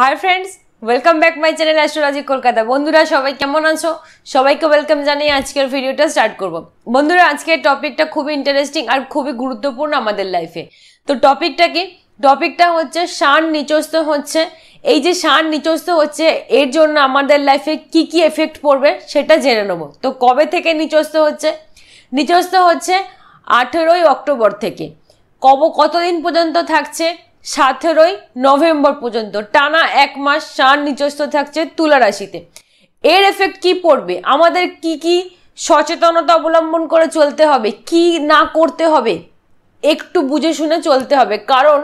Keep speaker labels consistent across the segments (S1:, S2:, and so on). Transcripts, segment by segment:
S1: high friends welcome back my channel astrology Kolkata বন্ধুরা সবাই কেমন আছো সবাইকে ওয়েলকাম জানিয়ে আজকের ভিডিওটা স্টার্ট করব বন্ধুরা আজকের টপিকটা খুবই ইন্টারেস্টিং আর খুবই গুরুত্বপূর্ণ আমাদের লাইফে তো টপিকটা কি টপিকটা হচ্ছে সান নিচস্ত হচ্ছে এই যে সান নিচস্ত হচ্ছে এর জন্য আমাদের লাইফে কি কি এফেক্ট পড়বে সেটা জেনে নেবো তো কবে থেকে নিচস্ত হচ্ছে নিচস্ত হচ্ছে আঠেরোই অক্টোবর থেকে কব কতদিন পর্যন্ত থাকছে সতেরোই নভেম্বর পর্যন্ত টানা এক মাস সার নিজস্ব থাকছে তুলা রাশিতে এর এফেক্ট কি পড়বে আমাদের কি কি সচেতনতা অবলম্বন করে চলতে হবে কি না করতে হবে একটু বুঝে শুনে চলতে হবে কারণ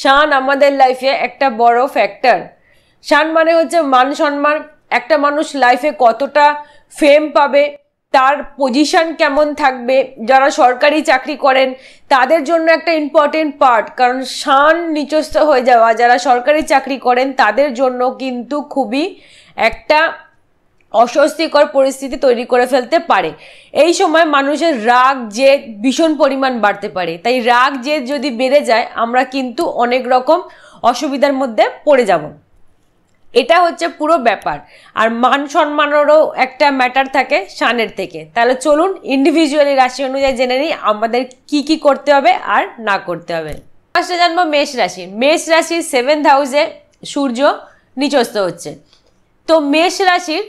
S1: শান আমাদের লাইফে একটা বড় ফ্যাক্টর শান মানে হচ্ছে মান সম্মান একটা মানুষ লাইফে কতটা ফেম পাবে তার পজিশন কেমন থাকবে যারা সরকারি চাকরি করেন তাদের জন্য একটা ইম্পর্টেন্ট পার্ট কারণ শান নিচস্থ হয়ে যাওয়া যারা সরকারি চাকরি করেন তাদের জন্য কিন্তু খুবই একটা অস্বস্তিকর পরিস্থিতি তৈরি করে ফেলতে পারে এই সময় মানুষের রাগ জেদ ভীষণ পরিমাণ বাড়তে পারে তাই রাগ জেদ যদি বেড়ে যায় আমরা কিন্তু অনেক রকম অসুবিধার মধ্যে পড়ে যাব এটা হচ্ছে পুরো ব্যাপার আর মান সম্মানেরও একটা ম্যাটার থাকে সানের থেকে তাহলে চলুন ইন্ডিভিজুয়ালি রাশি অনুযায়ী জেনে নিই আমাদের কি কি করতে হবে আর না করতে হবে ফার্স্টে জানবো মেষ রাশি মেষ রাশির সেভেন্থ হাউসে সূর্য নিচস্থ হচ্ছে তো মেষ রাশির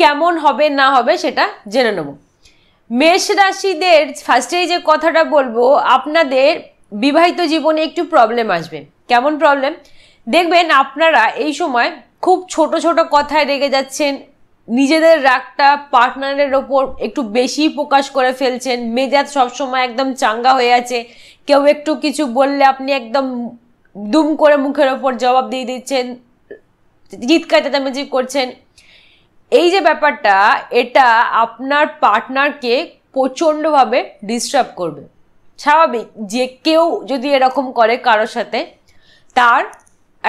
S1: কেমন হবে না হবে সেটা জেনে নেব মেষ রাশিদের ফার্স্টেই যে কথাটা বলবো আপনাদের বিবাহিত জীবনে একটু প্রবলেম আসবে কেমন প্রবলেম দেখবেন আপনারা এই সময় খুব ছোট ছোট কথায় রেগে যাচ্ছেন নিজেদের রাগটা পার্টনারের ওপর একটু বেশি প্রকাশ করে ফেলছেন মেজাজ সবসময় একদম চাঙ্গা হয়ে আছে কেউ একটু কিছু বললে আপনি একদম দুম করে মুখের ওপর জবাব দিয়ে দিচ্ছেন জিৎকার চেঁচামেচি করছেন এই যে ব্যাপারটা এটা আপনার পার্টনারকে প্রচণ্ডভাবে ডিস্টার্ব করবে স্বাভাবিক যে কেউ যদি এরকম করে কারোর সাথে তার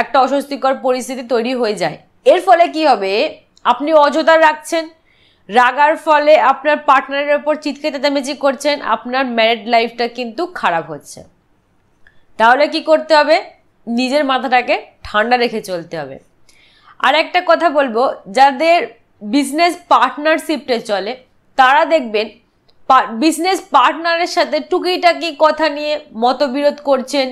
S1: একটা অস্বস্তিকর পরিস্থিতি তৈরি হয়ে যায় এর ফলে কি হবে আপনি অযথা রাখছেন রাগার ফলে আপনার পার্টনারের ওপর চিৎকে চেঁচামেচি করছেন আপনার ম্যারেড লাইফটা কিন্তু খারাপ হচ্ছে তাহলে কি করতে হবে নিজের মাথাটাকে ঠান্ডা রেখে চলতে হবে আর একটা কথা বলবো যাদের বিজনেস পার্টনারশিপটে চলে তারা দেখবেন বিজনেস পার্টনারের সাথে টুকিটাকি কথা নিয়ে মতবিরোধ করছেন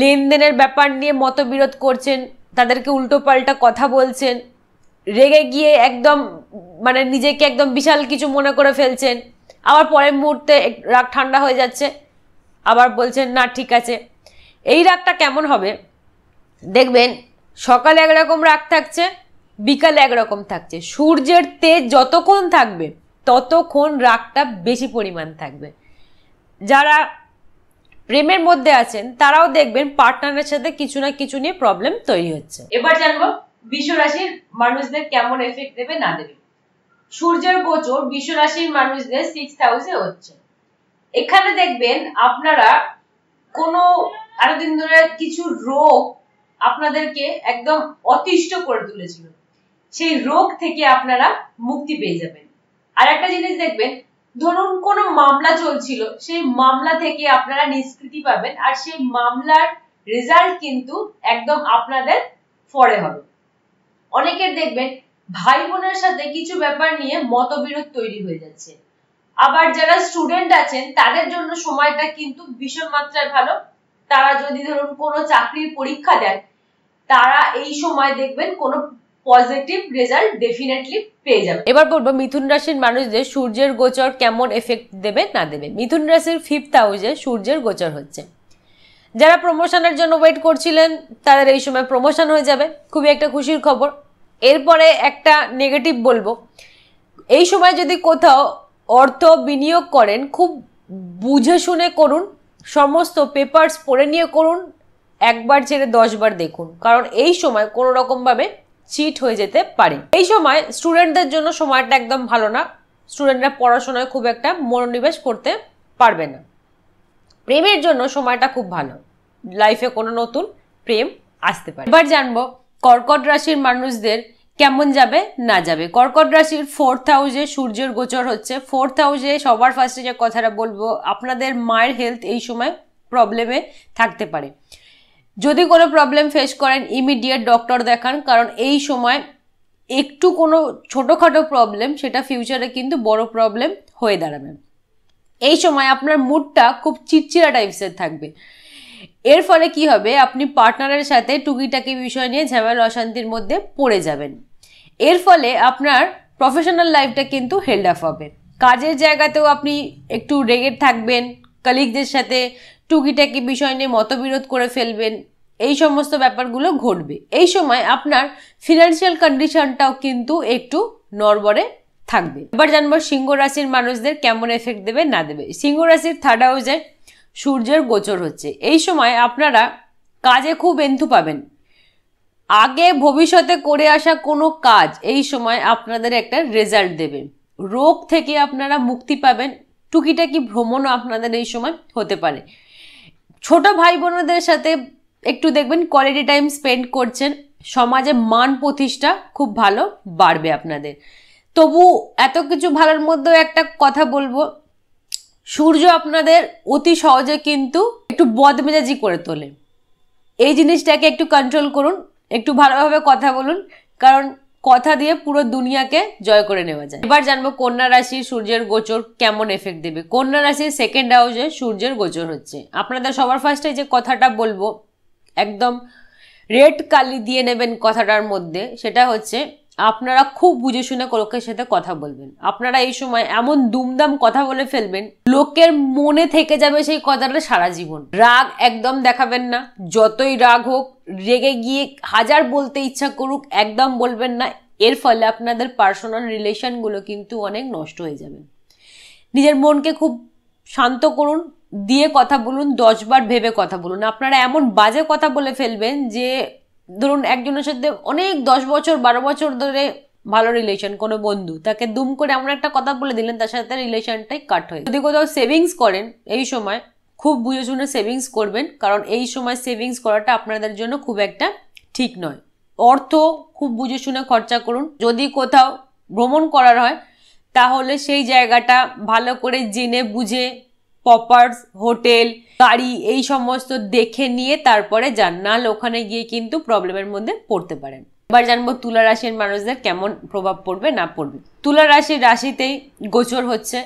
S1: লেনদেনের ব্যাপার নিয়ে মতবিরোধ করছেন তাদেরকে উল্টো পাল্টা কথা বলছেন রেগে গিয়ে একদম মানে নিজেকে একদম বিশাল কিছু মনে করে ফেলছেন আবার পরের মুহূর্তে রাগ ঠান্ডা হয়ে যাচ্ছে আবার বলছেন না ঠিক আছে এই রাগটা কেমন হবে দেখবেন সকালে একরকম রাগ থাকছে বিকালে একরকম থাকছে সূর্যের তেজ যতক্ষণ থাকবে ততক্ষণ রাগটা বেশি পরিমাণ থাকবে যারা প্রেমের মধ্যে আছেন তারাও দেখবেন পার্টনারের সাথে কিছু না কিছু নিয়ে প্রবলেম তৈরি হচ্ছে এবার জানবো বিশ্ব রাশির মানুষদের কেমন এফেক্ট দেবে না দেবে সূর্যের গোচর বিশ্ব রাশির মানুষদের সিক্স হাউসে হচ্ছে এখানে দেখবেন আপনারা কোনো দিন ধরে কিছু রোগ আপনাদেরকে একদম অতিষ্ঠ করে তুলেছিল সেই রোগ থেকে আপনারা মুক্তি পেয়ে যাবেন আর একটা জিনিস দেখবেন ধরুন কোনো মামলা চলছিল সেই মামলা থেকে আপনারা নিষ্কৃতি পাবেন আর সেই মামলার রেজাল্ট কিন্তু একদম আপনাদের ফরে হবে অনেকের দেখবেন ভাই বোনের সাথে কিছু ব্যাপার নিয়ে মতবিরোধ তৈরি হয়ে যাচ্ছে আবার যারা স্টুডেন্ট আছেন তাদের জন্য সময়টা কিন্তু ভীষণ মাত্রায় ভালো তারা যদি ধরুন কোনো চাকরির পরীক্ষা দেন তারা এই সময় দেখবেন কোনো পজিটিভ রেজাল্ট ডেফিনেটলি পেয়ে যাবে এবার বলবো মিথুন রাশির মানুষদের সূর্যের গোচর কেমন এফেক্ট দেবে না দেবে মিথুন রাশির ফিফথ হাউসে সূর্যের গোচর হচ্ছে যারা প্রমোশনের জন্য ওয়েট করছিলেন তাদের এই সময় প্রমোশন হয়ে যাবে খুবই একটা খুশির খবর এরপরে একটা নেগেটিভ বলবো এই সময় যদি কোথাও অর্থ বিনিয়োগ করেন খুব বুঝে শুনে করুন সমস্ত পেপার্স পড়ে নিয়ে করুন একবার ছেড়ে দশবার দেখুন কারণ এই সময় কোনো রকমভাবে চিট হয়ে যেতে পারে এই সময় স্টুডেন্টদের জন্য সময়টা একদম ভালো না স্টুডেন্টরা পড়াশোনায় খুব একটা মনোনিবেশ করতে পারবে না প্রেমের জন্য সময়টা খুব ভালো লাইফে কোনো নতুন প্রেম আসতে পারে এবার জানবো কর্কট রাশির মানুষদের কেমন যাবে না যাবে কর্কট রাশির ফোর্থ হাউসে সূর্যের গোচর হচ্ছে ফোর্থ হাউসে সবার ফার্স্টে যে কথাটা বলবো আপনাদের মায়ের হেলথ এই সময় প্রবলেমে থাকতে পারে যদি কোনো প্রবলেম ফেস করেন ইমিডিয়েট ডক্টর দেখান কারণ এই সময় একটু কোনো ছোটোখাটো প্রবলেম সেটা ফিউচারে কিন্তু বড় প্রবলেম হয়ে দাঁড়াবে এই সময় আপনার মুডটা খুব চিটচিরা টাইপসের থাকবে এর ফলে কি হবে আপনি পার্টনারের সাথে টুকিটাকি বিষয় নিয়ে ঝামেলা অশান্তির মধ্যে পড়ে যাবেন এর ফলে আপনার প্রফেশনাল লাইফটা কিন্তু হেল্ড আপ হবে কাজের জায়গাতেও আপনি একটু রেগে থাকবেন কলিগদের সাথে টুকিটাকি বিষয় নিয়ে মতবিরোধ করে ফেলবেন এই সমস্ত ব্যাপারগুলো ঘটবে এই সময় আপনার ফিনান্সিয়াল কন্ডিশনটাও কিন্তু একটু নড়বড়ে থাকবে এবার জানবো সিংহ রাশির মানুষদের কেমন এফেক্ট দেবে না দেবে সিংহ রাশির থার্ড হাউসে সূর্যের গোচর হচ্ছে এই সময় আপনারা কাজে খুব এন্থু পাবেন আগে ভবিষ্যতে করে আসা কোনো কাজ এই সময় আপনাদের একটা রেজাল্ট দেবে রোগ থেকে আপনারা মুক্তি পাবেন টুকিটাকি ভ্রমণও আপনাদের এই সময় হতে পারে ছোট ভাই বোনদের সাথে একটু দেখবেন কোয়ালিটি টাইম স্পেন্ড করছেন সমাজে মান প্রতিষ্ঠা খুব ভালো বাড়বে আপনাদের তবু এত কিছু ভালোর মধ্যেও একটা কথা বলবো সূর্য আপনাদের অতি সহজে কিন্তু একটু বদমেজাজি করে তোলে এই জিনিসটাকে একটু কন্ট্রোল করুন একটু ভালোভাবে কথা বলুন কারণ কথা দিয়ে পুরো দুনিয়াকে জয় করে নেওয়া যায় এবার জানবো কন্যা রাশি সূর্যের গোচর কেমন এফেক্ট দেবে কন্যা রাশির সেকেন্ড হাউসে সূর্যের গোচর হচ্ছে আপনাদের সবার ফার্স্টে যে কথাটা বলবো একদম রেড কালি দিয়ে নেবেন কথাটার মধ্যে সেটা হচ্ছে আপনারা খুব বুঝে শুনে লোকের সাথে কথা বলবেন আপনারা এই সময় এমন দুমদাম কথা বলে ফেলবেন লোকের মনে থেকে যাবে সেই কথাটা সারা জীবন রাগ একদম দেখাবেন না যতই রাগ হোক রেগে গিয়ে হাজার বলতে ইচ্ছা করুক একদম বলবেন না এর ফলে আপনাদের পার্সোনাল রিলেশনগুলো কিন্তু অনেক নষ্ট হয়ে যাবে নিজের মনকে খুব শান্ত করুন দিয়ে কথা বলুন দশবার ভেবে কথা বলুন আপনারা এমন বাজে কথা বলে ফেলবেন যে ধরুন একজনের সাথে অনেক দশ বছর বারো বছর ধরে ভালো রিলেশন কোনো বন্ধু তাকে দুম করে এমন একটা কথা বলে দিলেন তার সাথে রিলেশনটাই কাট হয়ে যদি কোথাও সেভিংস করেন এই সময় খুব বুঝে শুনে সেভিংস করবেন কারণ এই সময় সেভিংস করাটা আপনাদের জন্য খুব একটা ঠিক নয় অর্থ খুব বুঝে শুনে খরচা করুন যদি কোথাও ভ্রমণ করার হয় তাহলে সেই জায়গাটা ভালো করে জেনে বুঝে পপার্স হোটেল গাড়ি এই সমস্ত দেখে নিয়ে তারপরে যান নাহলে ওখানে গিয়ে কিন্তু প্রবলেমের মধ্যে পড়তে পারেন এবার জানবো তুলা রাশির মানুষদের কেমন প্রভাব পড়বে না পড়বে তুলা রাশির রাশিতেই গোচর হচ্ছে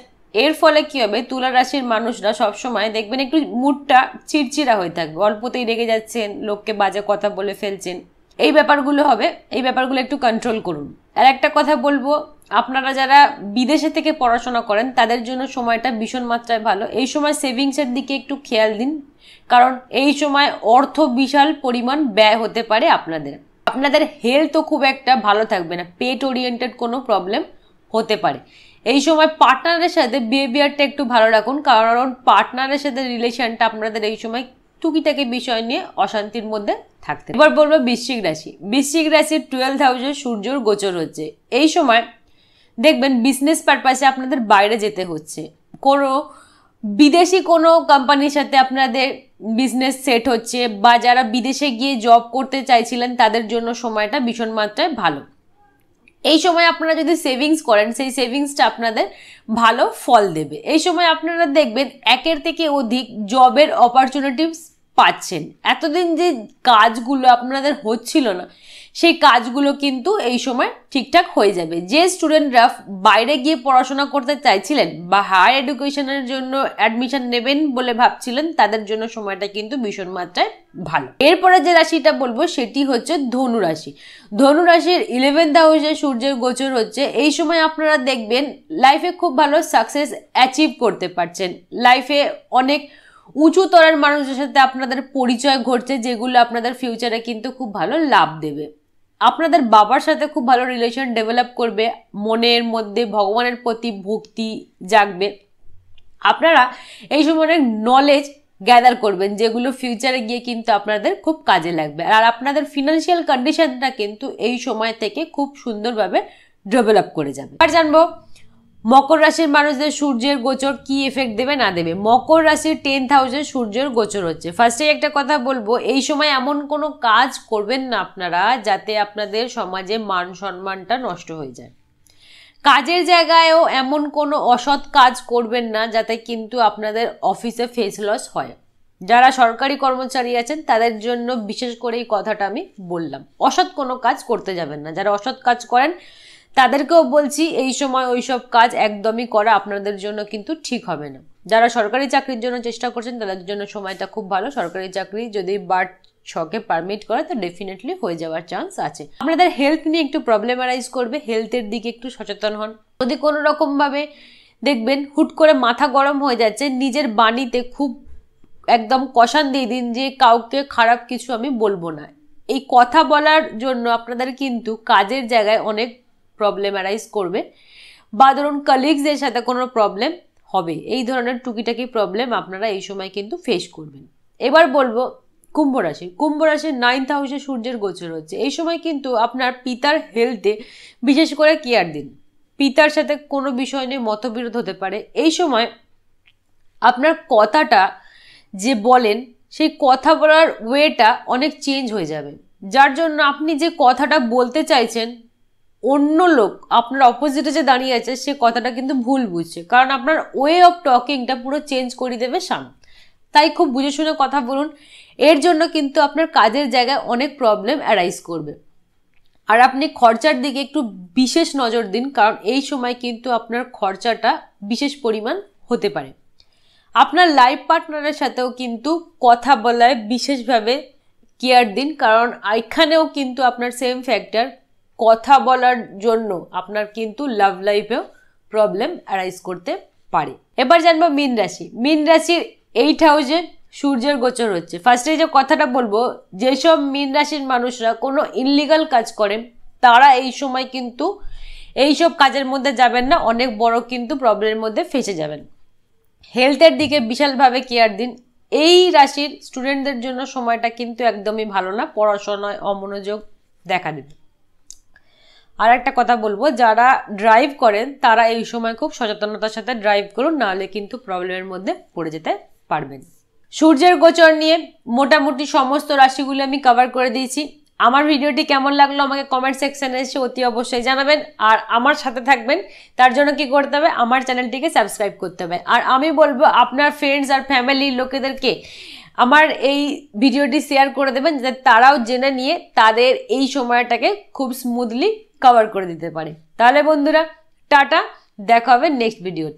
S1: এর ফলে কী হবে তুলা রাশির মানুষরা সবসময় দেখবেন একটু মুডটা চিড়চিড়া হয়ে থাকবে অল্পতেই রেগে যাচ্ছেন লোককে বাজে কথা বলে ফেলছেন এই ব্যাপারগুলো হবে এই ব্যাপারগুলো একটু কন্ট্রোল করুন আর একটা কথা বলবো আপনারা যারা বিদেশে থেকে পড়াশোনা করেন তাদের জন্য সময়টা ভীষণ মাত্রায় ভালো এই সময় সেভিংসের দিকে একটু খেয়াল দিন কারণ এই সময় অর্থ বিশাল পরিমাণ ব্যয় হতে পারে আপনাদের আপনাদের হেলথও খুব একটা ভালো থাকবে না পেট ওরিয়েন্টেড কোনো প্রবলেম হতে পারে এই সময় পার্টনারের সাথে বিহেভিয়ারটা একটু ভালো রাখুন কারণ পার্টনারের সাথে রিলেশনটা আপনাদের এই সময় টুকিটাকি বিষয় নিয়ে অশান্তির মধ্যে থাকতে এবার বলবো বৃশ্চিক রাশি বৃশ্চিক রাশির টুয়েলভ হাউসে সূর্যর গোচর হচ্ছে এই সময় দেখবেন বিজনেস পারপাসে আপনাদের বাইরে যেতে হচ্ছে কোনো বিদেশি কোনো কোম্পানির সাথে আপনাদের বিজনেস সেট হচ্ছে বা যারা বিদেশে গিয়ে জব করতে চাইছিলেন তাদের জন্য সময়টা ভীষণ মাত্রায় ভালো এই সময় আপনারা যদি সেভিংস করেন সেই সেভিংসটা আপনাদের ভালো ফল দেবে এই সময় আপনারা দেখবেন একের থেকে অধিক জবের অপরচুনিটিস পাচ্ছেন এতদিন যে কাজগুলো আপনাদের হচ্ছিল না সেই কাজগুলো কিন্তু এই সময় ঠিকঠাক হয়ে যাবে যে স্টুডেন্টরা বাইরে গিয়ে পড়াশোনা করতে চাইছিলেন বা হায়ার এডুকেশনের জন্য অ্যাডমিশন নেবেন বলে ভাবছিলেন তাদের জন্য সময়টা কিন্তু ভীষণ মাত্রায় ভালো এরপরে যে রাশিটা বলবো সেটি হচ্ছে ধনুরাশি ধনুরাশির ধনু রাশির ইলেভেন্থ হাউসে সূর্যের গোচর হচ্ছে এই সময় আপনারা দেখবেন লাইফে খুব ভালো সাকসেস অ্যাচিভ করতে পারছেন লাইফে অনেক উঁচু তরার মানুষের সাথে আপনাদের পরিচয় ঘটছে যেগুলো আপনাদের ফিউচারে কিন্তু খুব ভালো লাভ দেবে আপনাদের বাবার সাথে খুব ভালো রিলেশন ডেভেলপ করবে মনের মধ্যে ভগবানের প্রতি ভক্তি জাগবে আপনারা এই সময় অনেক নলেজ গ্যাদার করবেন যেগুলো ফিউচারে গিয়ে কিন্তু আপনাদের খুব কাজে লাগবে আর আপনাদের ফিনান্সিয়াল কন্ডিশনটা কিন্তু এই সময় থেকে খুব সুন্দরভাবে ডেভেলপ করে যাবে আর জানবো মকর রাশির মানুষদের সূর্যের গোচর কি এফেক্ট দেবে না দেবে মকর রাশির টেন থাউজেন্ড সূর্যের গোচর হচ্ছে ফার্স্টে একটা কথা বলবো এই সময় এমন কোনো কাজ করবেন না আপনারা যাতে আপনাদের সমাজে মান সম্মানটা নষ্ট হয়ে যায় কাজের জায়গায়ও এমন কোনো অসৎ কাজ করবেন না যাতে কিন্তু আপনাদের অফিসে ফেস লস হয় যারা সরকারি কর্মচারী আছেন তাদের জন্য বিশেষ করে এই কথাটা আমি বললাম অসৎ কোনো কাজ করতে যাবেন না যারা অসৎ কাজ করেন তাদেরকেও বলছি এই সময় ওই সব কাজ একদমই করা আপনাদের জন্য কিন্তু ঠিক হবে না যারা সরকারি চাকরির জন্য চেষ্টা করছেন তাদের জন্য সময়টা খুব ভালো সরকারি চাকরি যদি বাট ছকে পারমিট করে তো ডেফিনেটলি হয়ে যাওয়ার চান্স আছে আপনাদের হেলথ নিয়ে একটু প্রবলেম করবে হেলথের দিকে একটু সচেতন হন যদি কোনো রকমভাবে দেখবেন হুট করে মাথা গরম হয়ে যাচ্ছে নিজের বাণীতে খুব একদম কষান দিয়ে দিন যে কাউকে খারাপ কিছু আমি বলবো না এই কথা বলার জন্য আপনাদের কিন্তু কাজের জায়গায় অনেক প্রবলেম অ্যারাইজ করবে বা ধরুন কালিগসদের সাথে কোনো প্রবলেম হবে এই ধরনের টুকিটাকি প্রবলেম আপনারা এই সময় কিন্তু ফেস করবেন এবার বলবো কুম্ভ রাশি কুম্ভ রাশির নাইন্থ হাউসে সূর্যের গোচর হচ্ছে এই সময় কিন্তু আপনার পিতার হেলথে বিশেষ করে কেয়ার দিন পিতার সাথে কোনো বিষয় নিয়ে মতবিরোধ হতে পারে এই সময় আপনার কথাটা যে বলেন সেই কথা বলার ওয়েটা অনেক চেঞ্জ হয়ে যাবে যার জন্য আপনি যে কথাটা বলতে চাইছেন অন্য লোক আপনার অপোজিটে যে দাঁড়িয়ে আছে সে কথাটা কিন্তু ভুল বুঝছে কারণ আপনার ওয়ে অফ টকিংটা পুরো চেঞ্জ করে দেবে সাম তাই খুব বুঝে শুনে কথা বলুন এর জন্য কিন্তু আপনার কাজের জায়গায় অনেক প্রবলেম অ্যারাইজ করবে আর আপনি খরচার দিকে একটু বিশেষ নজর দিন কারণ এই সময় কিন্তু আপনার খরচাটা বিশেষ পরিমাণ হতে পারে আপনার লাইফ পার্টনারের সাথেও কিন্তু কথা বলায় বিশেষভাবে কেয়ার দিন কারণ এখানেও কিন্তু আপনার সেম ফ্যাক্টর কথা বলার জন্য আপনার কিন্তু লাভ লাইফেও প্রবলেম অ্যারাইজ করতে পারে এবার জানবো মিন রাশি মিন রাশির এইট হাউজে সূর্যের গোচর হচ্ছে ফার্স্টে যে কথাটা বলবো যেসব মিন রাশির মানুষরা কোনো ইনলিগাল কাজ করেন তারা এই সময় কিন্তু এইসব কাজের মধ্যে যাবেন না অনেক বড় কিন্তু প্রবলেমের মধ্যে ফেসে যাবেন হেলথের দিকে বিশালভাবে কেয়ার দিন এই রাশির স্টুডেন্টদের জন্য সময়টা কিন্তু একদমই ভালো না পড়াশোনায় অমনোযোগ দেখা দেবে আর একটা কথা বলবো যারা ড্রাইভ করেন তারা এই সময় খুব সচেতনতার সাথে ড্রাইভ করুন নাহলে কিন্তু প্রবলেমের মধ্যে পড়ে যেতে পারবেন সূর্যের গোচর নিয়ে মোটামুটি সমস্ত রাশিগুলি আমি কভার করে দিয়েছি আমার ভিডিওটি কেমন লাগলো আমাকে কমেন্ট সেকশানে এসে অতি অবশ্যই জানাবেন আর আমার সাথে থাকবেন তার জন্য কি করতে হবে আমার চ্যানেলটিকে সাবস্ক্রাইব করতে হবে আর আমি বলবো আপনার ফ্রেন্ডস আর ফ্যামিলির লোকেদেরকে আমার এই ভিডিওটি শেয়ার করে দেবেন যাতে তারাও জেনে নিয়ে তাদের এই সময়টাকে খুব স্মুথলি কভার করে দিতে পারে তাহলে বন্ধুরা টাটা দেখা হবে নেক্সট ভিডিওতে